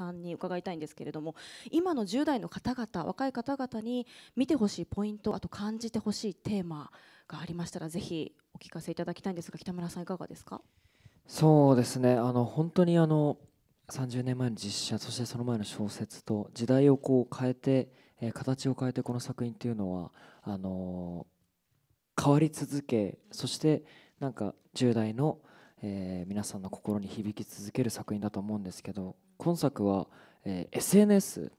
さんに伺いたいんですけれども今の10代の方々若い方々に見てほしいポイントあと感じてほしいテーマがありましたらぜひお聞かせいただきたいんですが北村さんいかがですかそうですねあの本当にあの30年前の実写そしてその前の小説と時代をこう変えて、え形を変えてこの作品というのはあの変わり続けそしてなんか10代の、えー、皆さんの心に響き続ける作品だと思うんですけど今作は、えー、SNS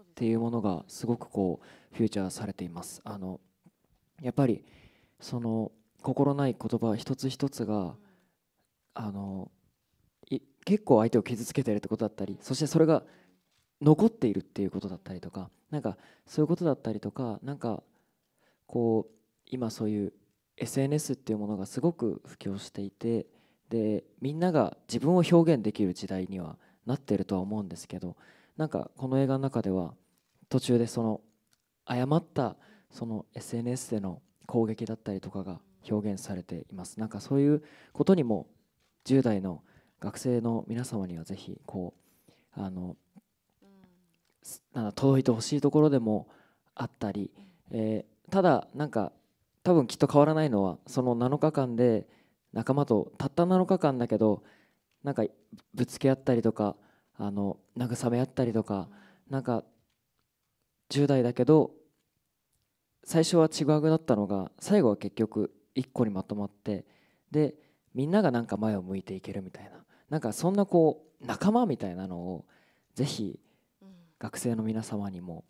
っていうものがすごくこうフューチャーされていますあのやっぱりその心ない言葉一つ一つがあの結構相手を傷つけてるってことだったりそしてそれが残っているっていうことだったりとかなんかそういうことだったりとかなんかこう今そういう SNS っていうものがすごく普及していてでみんなが自分を表現できる時代にはなっているとは思うんですけどなんかこの映画の中では途中でその誤ったその SNS での攻撃だったりとかが表現されていますなんかそういうことにも10代の学生の皆様にはぜひこうあの届いてほしいところでもあったり、えー、ただなんか多分きっと変わらないのはその7日間で仲間とたった7日間だけどなんかぶつけ合ったりとかあの慰め合ったりとかなんか10代だけど最初はちぐはぐだったのが最後は結局一個にまとまってでみんながなんか前を向いていけるみたいななんかそんなこう仲間みたいなのをぜひ学生の皆様にも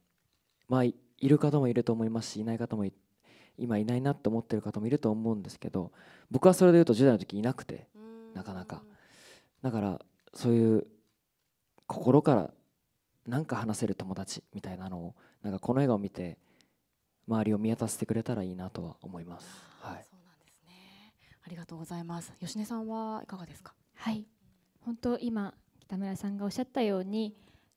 まあいる方もいると思いますしいない方も今いないなって思ってる方もいると思うんですけど僕はそれで言うと10代の時いなくてなかなかだからそういう心から何か話せる友達みたいなのをなんかこの映画を見て周りを見渡してくれたらいいなとは思います。はい。そうなんですね。ありがとうございます。吉根さんはいかがですか。はい。本当今北村さんがおっしゃったように、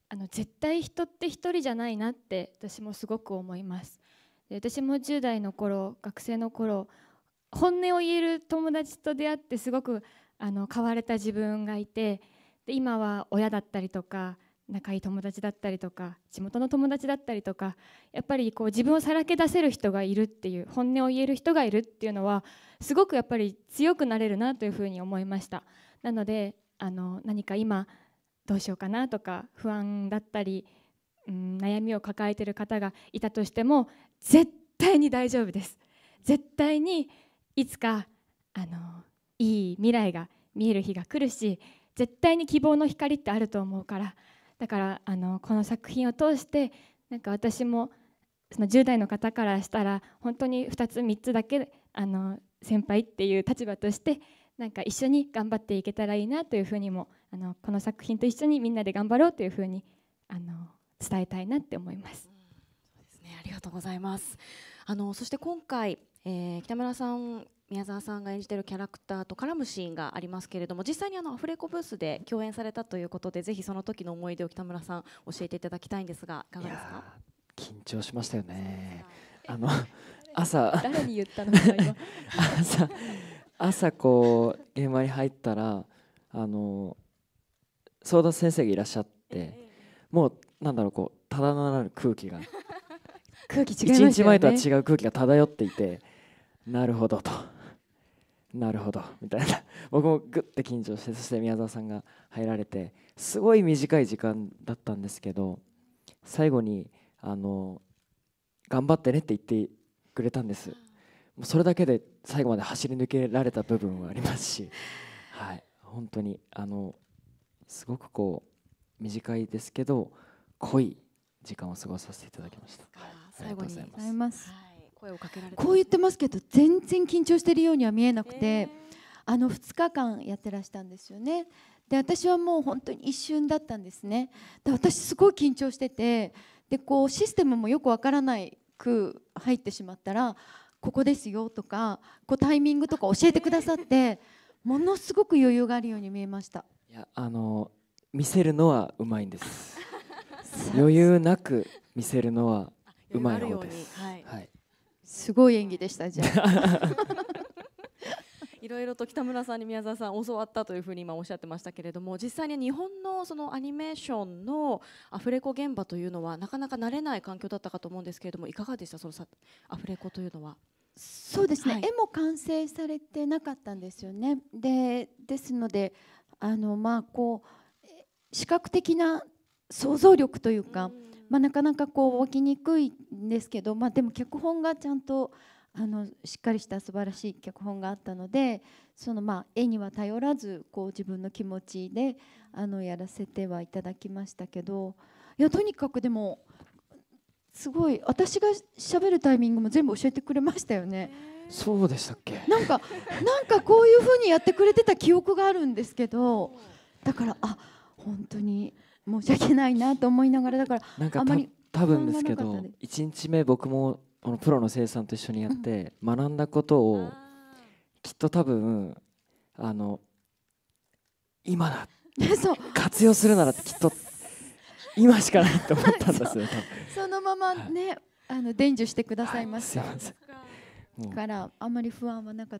あの絶対人って一人じゃないなって私もすごく思います。で私も10代の頃、学生の頃、本音を言える友達と出会ってすごくあの変われた自分がいてで今は親だったりとか仲いい友達だったりとか地元の友達だったりとかやっぱりこう自分をさらけ出せる人がいるっていう本音を言える人がいるっていうのはすごくやっぱり強くなれるなというふうに思いましたなのであの何か今どうしようかなとか不安だったり、うん、悩みを抱えてる方がいたとしても絶対に大丈夫です絶対にいつかあのいい未来が見える日が来るし絶対に希望の光ってあると思うからだからあのこの作品を通してなんか私もその10代の方からしたら本当に2つ3つだけあの先輩っていう立場としてなんか一緒に頑張っていけたらいいなというふうにもあのこの作品と一緒にみんなで頑張ろうというふうにあの伝えたいなって思います。うん、そうですね、ありがとうございます。あのそして今回、えー、北村さん宮沢さんが演じてるキャラクターと絡むシーンがありますけれども実際にあのアフレコブースで共演されたということでぜひその時の思い出を北村さん教えていただきたいんですがいかがですかや緊張しましたよねあの朝誰に言ったのか今 朝朝こう現場に入ったらあの相談先生がいらっしゃってもうなんだろうこうただならぬ空気が 空気違いま一よね日前とは違う空気が漂っていてなるほどと。なるほどみたいな 僕もぐって緊張してそして宮沢さんが入られてすごい短い時間だったんですけど最後にあの頑張ってねって言ってくれたんですそれだけで最後まで走り抜けられた部分はありますし、はい、本当にあのすごくこう短いですけど濃い時間を過ごさせていただきました。最後にございます。声をかけられこう言ってますけど全然緊張してるようには見えなくて、あの2日間やってらしたんですよねで私はもう本当に一瞬だったんですねで私すごい緊張しててでこうシステムもよくわからないく入ってしまったらここですよとかこうタイミングとか教えてくださってものすごく余裕があるように見えましたいやあの見せるのはうまいんです 余裕なく見せるのはうまい方です、はい、はいすごい演技でしたじゃあ。いろいろと北村さんに宮沢さん教わったというふうに今おっしゃってましたけれども実際に日本のそのアニメーションのアフレコ現場というのはなかなか慣れない環境だったかと思うんですけれどもいかがでしたそのアフレコというのは。そうですね、はい、絵も完成されてなかったんですよね。でですのであのまあこう視覚的な想像力というか。うまあ、なかなかこう湧きにくいんですけど、まあ、でも脚本がちゃんとあのしっかりした素晴らしい脚本があったのでそのまあ絵には頼らずこう自分の気持ちであのやらせてはいただきましたけどいやとにかくでもすごい私がしゃべるタイミングも全部教えてくれましたよね。そうでしたっけなんかなんかこういうふうにやってくれてた記憶があるんですけどだからあ本当に申し訳ないなと思いながらだからなんかあんまり多分ですけど1日目僕もこのプロの生産と一緒にやって、学んだことをきっと多分あの今だ 活用するならきっと今しかないと思ったんですよ そのままね、はい、あの伝授してくださいました、はい、からあんまり不安はなかった